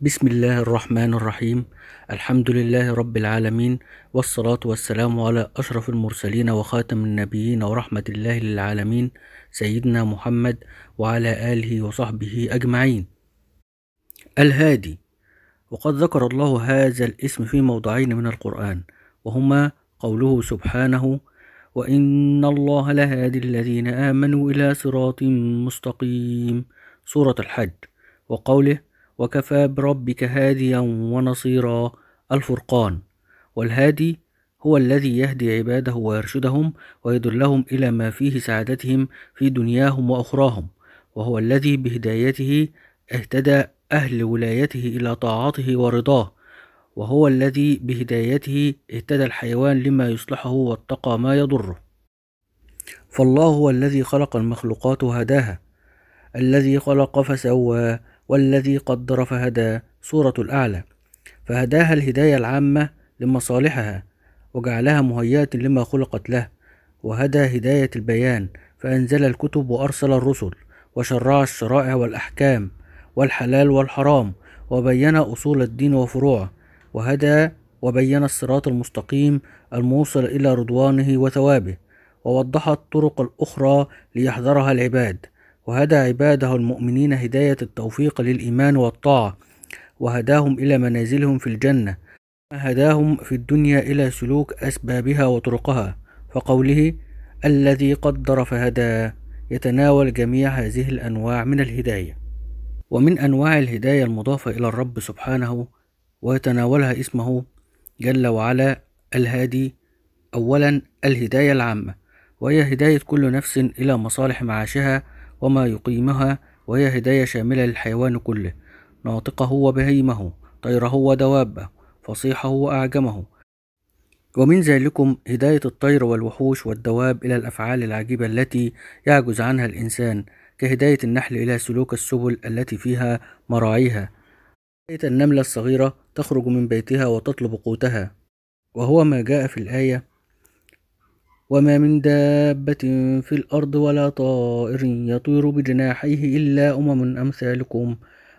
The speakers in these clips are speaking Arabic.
بسم الله الرحمن الرحيم الحمد لله رب العالمين والصلاة والسلام على أشرف المرسلين وخاتم النبيين ورحمة الله للعالمين سيدنا محمد وعلى آله وصحبه أجمعين الهادي وقد ذكر الله هذا الاسم في موضعين من القرآن وهما قوله سبحانه وإن الله لهادي الذين آمنوا إلى صراط مستقيم سورة الحج وقوله وكفى بربك هاديا ونصيرا الفرقان والهادي هو الذي يهدي عباده ويرشدهم ويدلهم إلى ما فيه سعادتهم في دنياهم وأخراهم وهو الذي بهدايته اهتدى أهل ولايته إلى طاعته ورضاه وهو الذي بهدايته اهتدى الحيوان لما يصلحه واتقى ما يضره فالله هو الذي خلق المخلوقات وهداها الذي خلق فسوى والذي قدر فهدى سورة الأعلى فهداها الهداية العامة لمصالحها وجعلها مهيئة لما خلقت له وهدى هداية البيان فأنزل الكتب وأرسل الرسل وشرع الشرائع والأحكام والحلال والحرام وبين أصول الدين وفروعه وهدى وبين الصراط المستقيم الموصل إلى رضوانه وثوابه ووضح الطرق الأخرى ليحذرها العباد وهدى عباده المؤمنين هداية التوفيق للإيمان والطاعة وهداهم إلى منازلهم في الجنة هداهم في الدنيا إلى سلوك أسبابها وطرقها فقوله الذي قدر فهدى يتناول جميع هذه الأنواع من الهداية ومن أنواع الهداية المضافة إلى الرب سبحانه ويتناولها اسمه جل وعلا الهادي أولا الهداية العامة وهي هداية كل نفس إلى مصالح معاشها وما يقيمها وهي هداية شاملة للحيوان كله ناطقه وبهيمه طيره ودوابه فصيحه وأعجمه ومن ذلكم هداية الطير والوحوش والدواب إلى الأفعال العجيبة التي يعجز عنها الإنسان كهداية النحل إلى سلوك السبل التي فيها مراعيها هداية النملة الصغيرة تخرج من بيتها وتطلب قوتها وهو ما جاء في الآية وما من دابة في الأرض ولا طائر يطير بجناحيه إلا أمم أمثالكم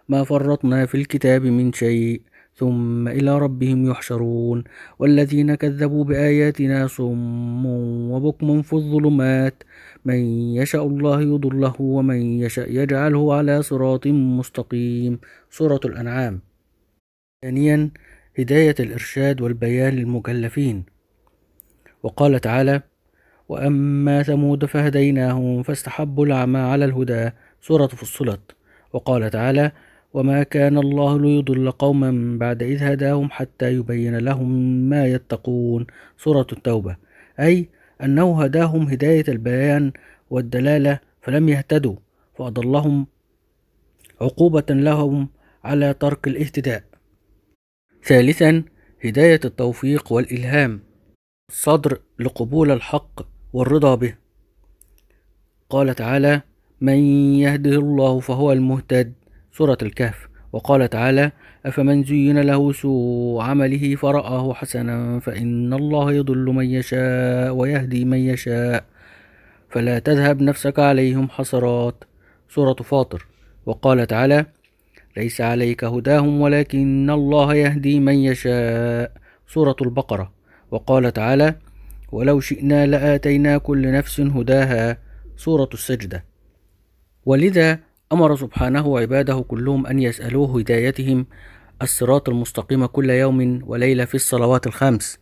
ما فرطنا في الكتاب من شيء ثم إلى ربهم يحشرون والذين كذبوا بآياتنا صم وبكم في الظلمات من يشاء الله يضله ومن يشاء يجعله على صراط مستقيم سورة الأنعام ثانيا هداية الإرشاد والبيان للمكلفين وقال تعالى وأما ثمود فهديناهم فاستحبوا العمى على الهدى سورة فصلت وقال تعالى وما كان الله ليضل قوما بعد إذ هداهم حتى يبين لهم ما يتقون سورة التوبة أي أنه هداهم هداية البيان والدلالة فلم يهتدوا فأضلهم عقوبة لهم على ترك الاهتداء ثالثا هداية التوفيق والإلهام الصدر لقبول الحق والرضا به قال تعالى من يهده الله فهو المهتد سورة الكهف وقال تعالى أفمن زين له سوء عمله فرآه حسنا فإن الله يضل من يشاء ويهدي من يشاء فلا تذهب نفسك عليهم حسرات سورة فاطر وقال تعالى ليس عليك هداهم ولكن الله يهدي من يشاء سورة البقرة وقال تعالى ولو شئنا لآتينا كل نفس هداها سورة السجدة ولذا أمر سبحانه عباده كلهم أن يسألوه هدايتهم الصراط المستقيم كل يوم وليلة في الصلوات الخمس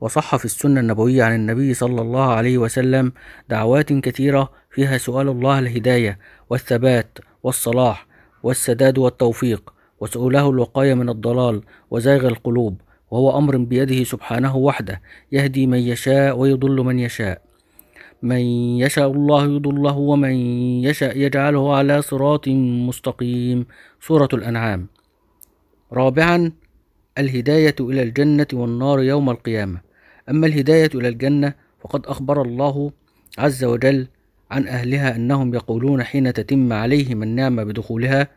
وصح في السنة النبوية عن النبي صلى الله عليه وسلم دعوات كثيرة فيها سؤال الله الهداية والثبات والصلاح والسداد والتوفيق وسؤاله الوقاية من الضلال وزيغ القلوب وهو أمر بيده سبحانه وحده يهدي من يشاء ويضل من يشاء من يشاء الله يضله ومن يشاء يجعله على صراط مستقيم سورة الأنعام رابعا الهداية إلى الجنة والنار يوم القيامة أما الهداية إلى الجنة فقد أخبر الله عز وجل عن أهلها أنهم يقولون حين تتم عليهم النعمة بدخولها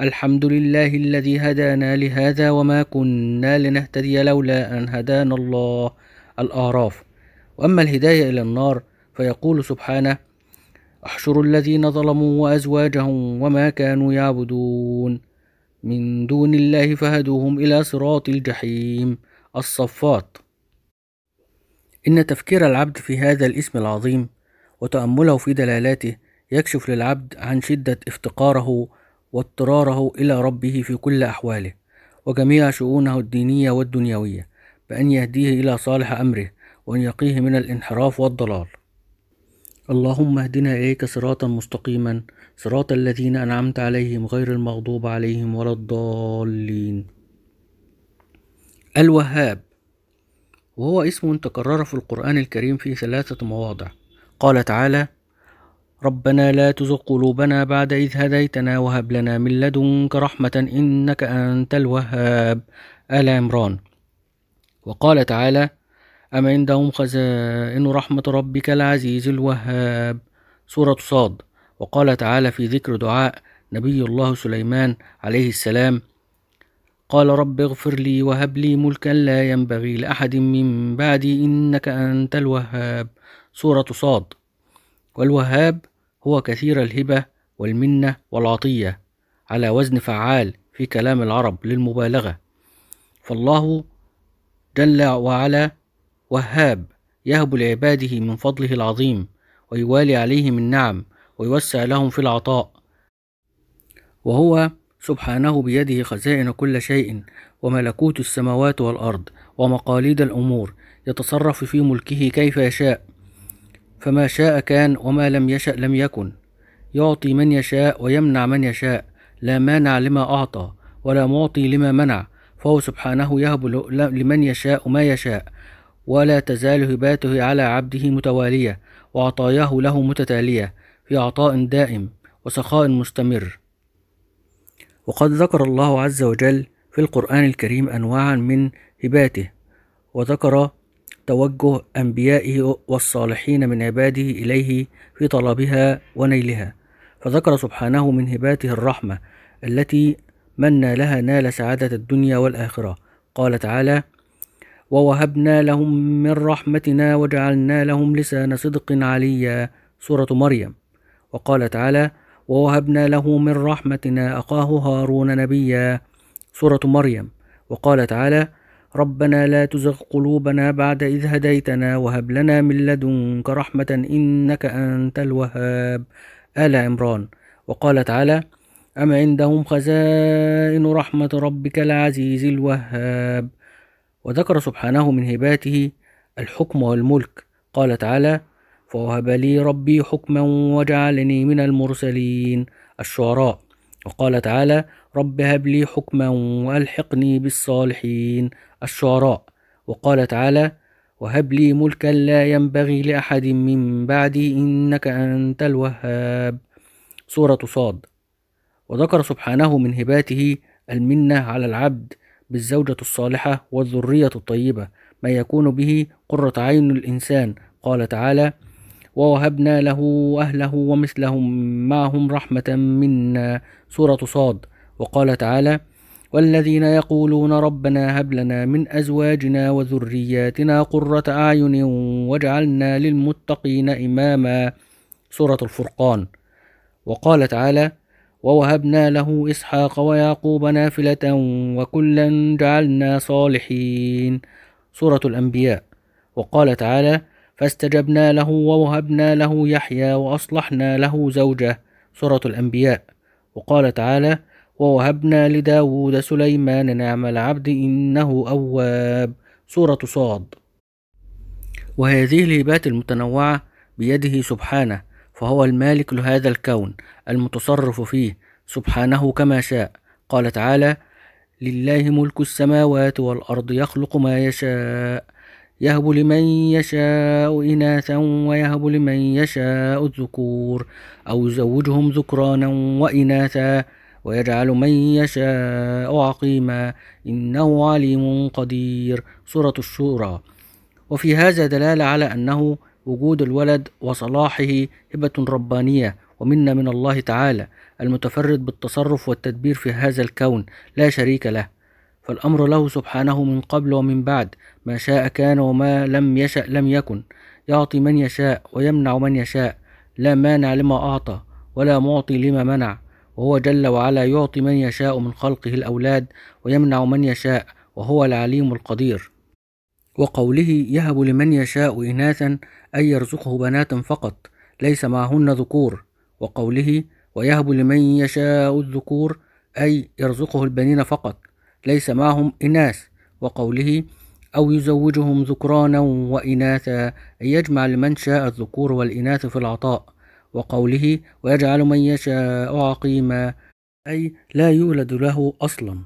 الحمد لله الذي هدانا لهذا وما كنا لنهتدي لولا أن هدانا الله الأعراف وأما الهداية إلى النار فيقول سبحانه احشروا الذين ظلموا وأزواجهم وما كانوا يعبدون من دون الله فهدوهم إلى صراط الجحيم الصفات إن تفكير العبد في هذا الاسم العظيم وتأمله في دلالاته يكشف للعبد عن شدة افتقاره واضطراره إلى ربه في كل أحواله وجميع شؤونه الدينية والدنيوية بأن يهديه إلى صالح أمره وأن يقيه من الانحراف والضلال اللهم اهدنا إليك صراطا مستقيما صراط الذين أنعمت عليهم غير المغضوب عليهم ولا الضالين الوهاب وهو اسم تكرر في القرآن الكريم في ثلاثة مواضع قال تعالى ربنا لا تزغ قلوبنا بعد إذ هديتنا وهب لنا من لدنك رحمة إنك أنت الوهاب آل عمران وقال تعالى أم عندهم خزائن رحمة ربك العزيز الوهاب سورة صاد وقال تعالى في ذكر دعاء نبي الله سليمان عليه السلام قال رب اغفر لي وهب لي ملكا لا ينبغي لأحد من بعدي إنك أنت الوهاب سورة صاد والوهاب هو كثير الهبة والمنة والعطية على وزن فعال في كلام العرب للمبالغة فالله جل وعلا وهاب يهب لعباده من فضله العظيم ويوالي عليهم النعم ويوسع لهم في العطاء وهو سبحانه بيده خزائن كل شيء وملكوت السماوات والأرض ومقاليد الأمور يتصرف في ملكه كيف يشاء فما شاء كان وما لم يشأ لم يكن يعطي من يشاء ويمنع من يشاء لا مانع لما أعطى ولا معطي لما منع فهو سبحانه يهب لمن يشاء ما يشاء ولا تزال هباته على عبده متوالية وعطاياه له متتالية في عطاء دائم وسخاء مستمر وقد ذكر الله عز وجل في القرآن الكريم أنواعا من هباته وذكر توجه أنبيائه والصالحين من عباده إليه في طلبها ونيلها فذكر سبحانه من هباته الرحمة التي من لها نال سعادة الدنيا والآخرة قال تعالى ووهبنا لهم من رحمتنا وجعلنا لهم لسان صدق عليا سورة مريم وقال تعالى ووهبنا له من رحمتنا أخاه هارون نبيا سورة مريم وقال تعالى ربنا لا تزغ قلوبنا بعد إذ هديتنا وهب لنا من لدنك رحمة إنك أنت الوهاب آل عمران وقال تعالى أم عندهم خزائن رحمة ربك العزيز الوهاب وذكر سبحانه من هباته الحكم والملك قال تعالى فوهب لي ربي حكما وجعلني من المرسلين الشعراء وقال تعالى رب هب لي حكما وألحقني بالصالحين الشعراء وقال تعالى وهب لي ملكا لا ينبغي لأحد من بعدي إنك أنت الوهاب سورة صاد وذكر سبحانه من هباته المنة على العبد بالزوجة الصالحة والذرية الطيبة ما يكون به قرة عين الإنسان قال تعالى ووهبنا له أهله ومثلهم معهم رحمة منا سورة صاد وقال تعالى والذين يقولون ربنا هب لنا من أزواجنا وذرياتنا قرة أعين واجعلنا للمتقين إماما سورة الفرقان وقال تعالى ووهبنا له إسحاق ويعقوب نافلة وكلا جعلنا صالحين سورة الأنبياء وقال تعالى فاستجبنا له ووهبنا له يحيى وأصلحنا له زوجه سورة الأنبياء وقال تعالى ووهبنا لداود سليمان نعم العبد إنه أواب سورة صاد وهذه الهبات المتنوعة بيده سبحانه فهو المالك لهذا الكون المتصرف فيه سبحانه كما شاء قال تعالى لله ملك السماوات والأرض يخلق ما يشاء يهب لمن يشاء إناثا ويهب لمن يشاء الذكور أو يزوجهم ذكرانا وإناثا ويجعل من يشاء عقيما إنه عليم قدير سورة الشورى وفي هذا دلالة على أنه وجود الولد وصلاحه هبة ربانية ومنا من الله تعالى المتفرد بالتصرف والتدبير في هذا الكون لا شريك له فالأمر له سبحانه من قبل ومن بعد ما شاء كان وما لم يشأ لم يكن يعطي من يشاء ويمنع من يشاء لا مانع لما أعطى ولا معطي لما منع وهو جل وعلا يعطي من يشاء من خلقه الأولاد ويمنع من يشاء وهو العليم القدير وقوله يهب لمن يشاء إناثا أي يرزقه بنات فقط ليس معهن ذكور وقوله ويهب لمن يشاء الذكور أي يرزقه البنين فقط ليس معهم إناث وقوله أو يزوجهم ذكرانا وإناثا أي يجمع لمن شاء الذكور والإناث في العطاء وقوله ويجعل من يشاء عقيما أي لا يولد له أصلا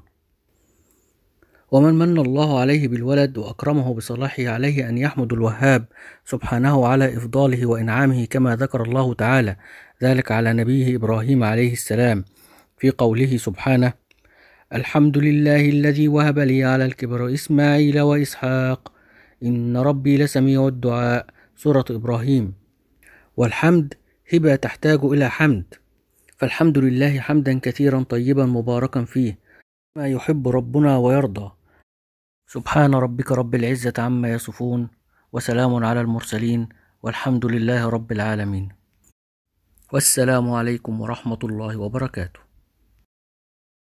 ومن من الله عليه بالولد وأكرمه بصلاحه عليه أن يحمد الوهاب سبحانه على إفضاله وإنعامه كما ذكر الله تعالى ذلك على نبيه إبراهيم عليه السلام في قوله سبحانه الحمد لله الذي وهب لي على الكبر إسماعيل وإسحاق إن ربي لسميع الدعاء سورة إبراهيم والحمد هبة تحتاج إلى حمد فالحمد لله حمدا كثيرا طيبا مباركا فيه ما يحب ربنا ويرضى سبحان ربك رب العزة عما يصفون وسلام على المرسلين والحمد لله رب العالمين والسلام عليكم ورحمة الله وبركاته